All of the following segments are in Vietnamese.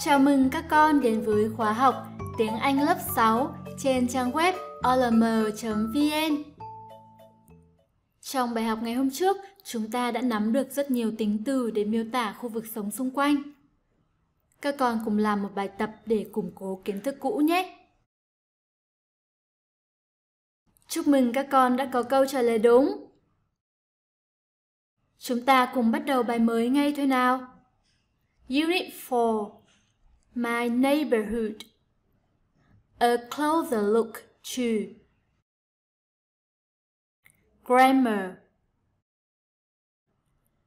Chào mừng các con đến với khóa học tiếng Anh lớp 6 trên trang web olm.vn. Trong bài học ngày hôm trước, chúng ta đã nắm được rất nhiều tính từ để miêu tả khu vực sống xung quanh. Các con cùng làm một bài tập để củng cố kiến thức cũ nhé. Chúc mừng các con đã có câu trả lời đúng. Chúng ta cùng bắt đầu bài mới ngay thôi nào. Unit 4 my neighborhood. A closer look to. Grammar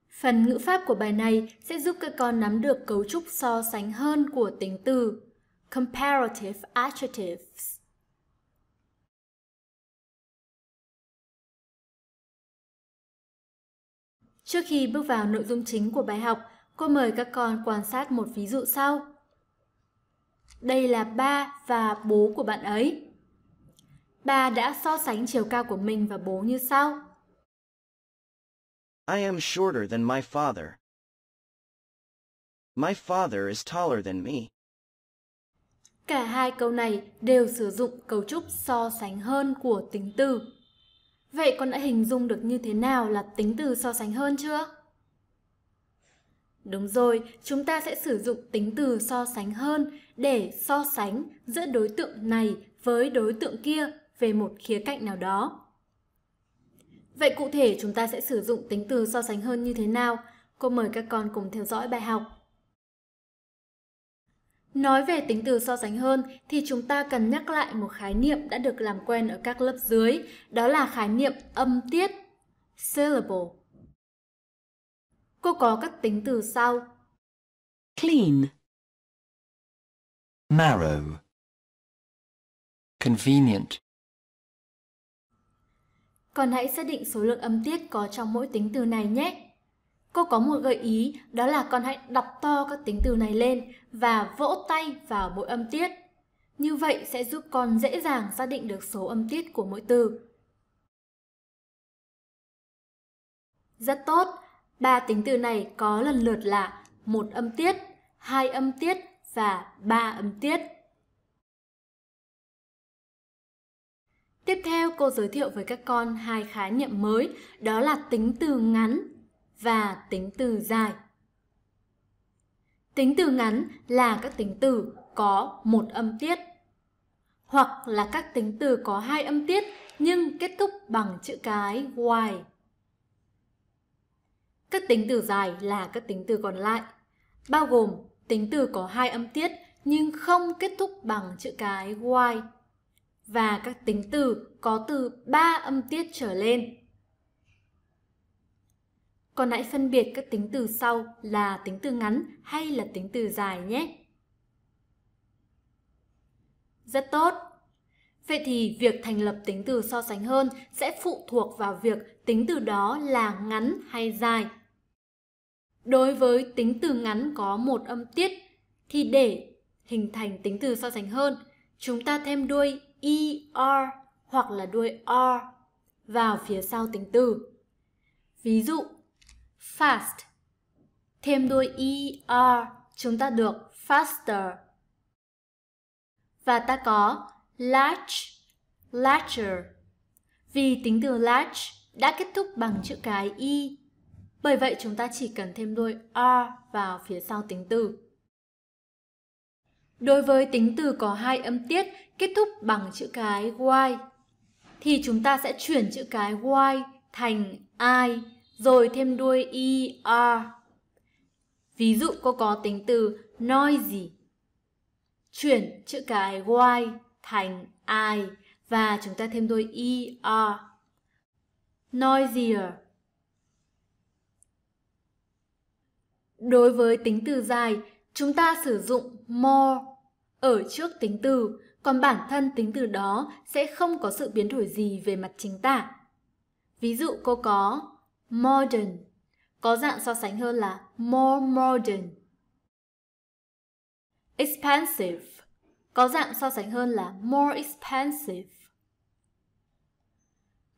Phần ngữ pháp của bài này sẽ giúp các con nắm được cấu trúc so sánh hơn của tính từ comparative adjectives. Trước khi bước vào nội dung chính của bài học, cô mời các con quan sát một ví dụ sau. Đây là ba và bố của bạn ấy. Bà đã so sánh chiều cao của mình và bố như sau. I am shorter than my father. My father is taller than me. Cả hai câu này đều sử dụng cấu trúc so sánh hơn của tính từ. Vậy con đã hình dung được như thế nào là tính từ so sánh hơn chưa? Đúng rồi, chúng ta sẽ sử dụng tính từ so sánh hơn để so sánh giữa đối tượng này với đối tượng kia về một khía cạnh nào đó. Vậy cụ thể chúng ta sẽ sử dụng tính từ so sánh hơn như thế nào? Cô mời các con cùng theo dõi bài học. Nói về tính từ so sánh hơn thì chúng ta cần nhắc lại một khái niệm đã được làm quen ở các lớp dưới, đó là khái niệm âm tiết, syllable. Cô có các tính từ sau. Clean. narrow Convenient. Còn hãy xác định số lượng âm tiết có trong mỗi tính từ này nhé. Cô có một gợi ý, đó là con hãy đọc to các tính từ này lên và vỗ tay vào mỗi âm tiết. Như vậy sẽ giúp con dễ dàng xác định được số âm tiết của mỗi từ. Rất tốt, Ba tính từ này có lần lượt là một âm tiết, hai âm tiết và ba âm tiết. Tiếp theo cô giới thiệu với các con hai khái niệm mới, đó là tính từ ngắn và tính từ dài. Tính từ ngắn là các tính từ có một âm tiết hoặc là các tính từ có hai âm tiết nhưng kết thúc bằng chữ cái y các tính từ dài là các tính từ còn lại, bao gồm tính từ có hai âm tiết nhưng không kết thúc bằng chữ cái y và các tính từ có từ 3 âm tiết trở lên. Còn hãy phân biệt các tính từ sau là tính từ ngắn hay là tính từ dài nhé. Rất tốt. Vậy thì việc thành lập tính từ so sánh hơn sẽ phụ thuộc vào việc tính từ đó là ngắn hay dài. Đối với tính từ ngắn có một âm tiết thì để hình thành tính từ so sánh hơn, chúng ta thêm đuôi er hoặc là đuôi r vào phía sau tính từ. Ví dụ, fast thêm đuôi er chúng ta được faster. Và ta có large, larger. Vì tính từ large đã kết thúc bằng chữ cái y bởi vậy chúng ta chỉ cần thêm đuôi R vào phía sau tính từ. Đối với tính từ có hai âm tiết kết thúc bằng chữ cái y thì chúng ta sẽ chuyển chữ cái y thành i rồi thêm đuôi er. Ví dụ cô có tính từ noisy. Chuyển chữ cái y thành i và chúng ta thêm đuôi er. Noisier Đối với tính từ dài, chúng ta sử dụng more ở trước tính từ, còn bản thân tính từ đó sẽ không có sự biến đổi gì về mặt chính tả. Ví dụ cô có modern, có dạng so sánh hơn là more modern. Expensive, có dạng so sánh hơn là more expensive.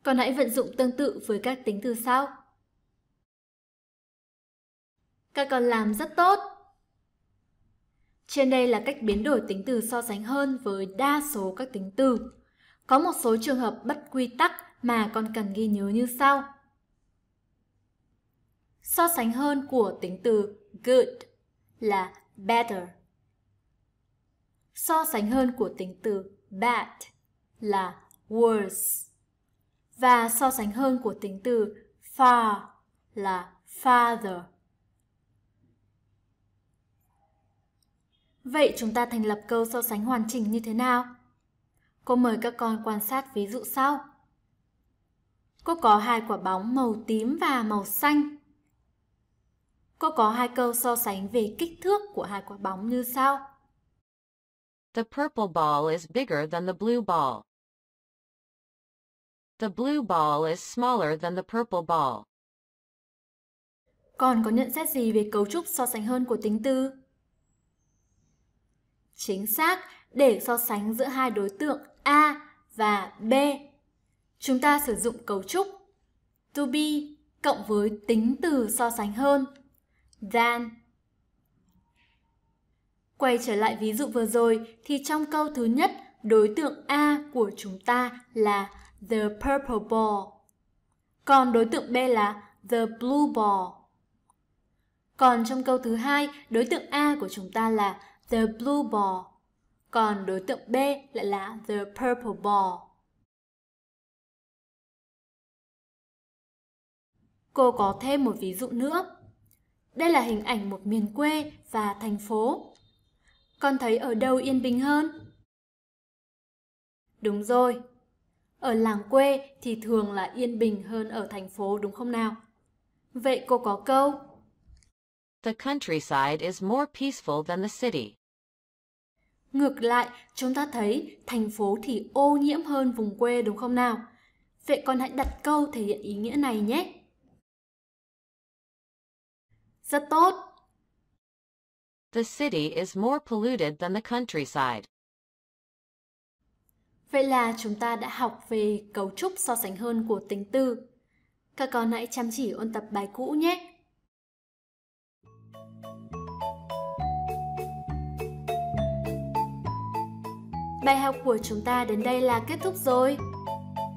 Còn hãy vận dụng tương tự với các tính từ sau. Các con làm rất tốt. Trên đây là cách biến đổi tính từ so sánh hơn với đa số các tính từ. Có một số trường hợp bất quy tắc mà con cần ghi nhớ như sau. So sánh hơn của tính từ good là better. So sánh hơn của tính từ bad là worse. Và so sánh hơn của tính từ far là farther. Vậy chúng ta thành lập câu so sánh hoàn chỉnh như thế nào? Cô mời các con quan sát ví dụ sau. Cô có hai quả bóng màu tím và màu xanh. Cô có hai câu so sánh về kích thước của hai quả bóng như sau. The purple ball is bigger than the blue ball. The blue ball is smaller than the purple ball. Còn có nhận xét gì về cấu trúc so sánh hơn của tính từ? chính xác để so sánh giữa hai đối tượng A và B. Chúng ta sử dụng cấu trúc to be cộng với tính từ so sánh hơn than. Quay trở lại ví dụ vừa rồi thì trong câu thứ nhất đối tượng A của chúng ta là the purple ball. Còn đối tượng B là the blue ball. Còn trong câu thứ hai, đối tượng A của chúng ta là the blue ball. Còn đối tượng B lại là the purple ball. Cô có thêm một ví dụ nữa. Đây là hình ảnh một miền quê và thành phố. Con thấy ở đâu yên bình hơn? Đúng rồi. Ở làng quê thì thường là yên bình hơn ở thành phố đúng không nào? Vậy cô có câu The countryside is more peaceful than the city. Ngược lại, chúng ta thấy thành phố thì ô nhiễm hơn vùng quê đúng không nào? Vậy con hãy đặt câu thể hiện ý nghĩa này nhé. Rất tốt. The city is more polluted than the countryside. Vậy là chúng ta đã học về cấu trúc so sánh hơn của tính từ. Các con hãy chăm chỉ ôn tập bài cũ nhé. Bài học của chúng ta đến đây là kết thúc rồi.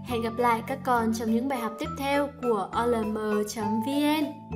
Hẹn gặp lại các con trong những bài học tiếp theo của olm.vn.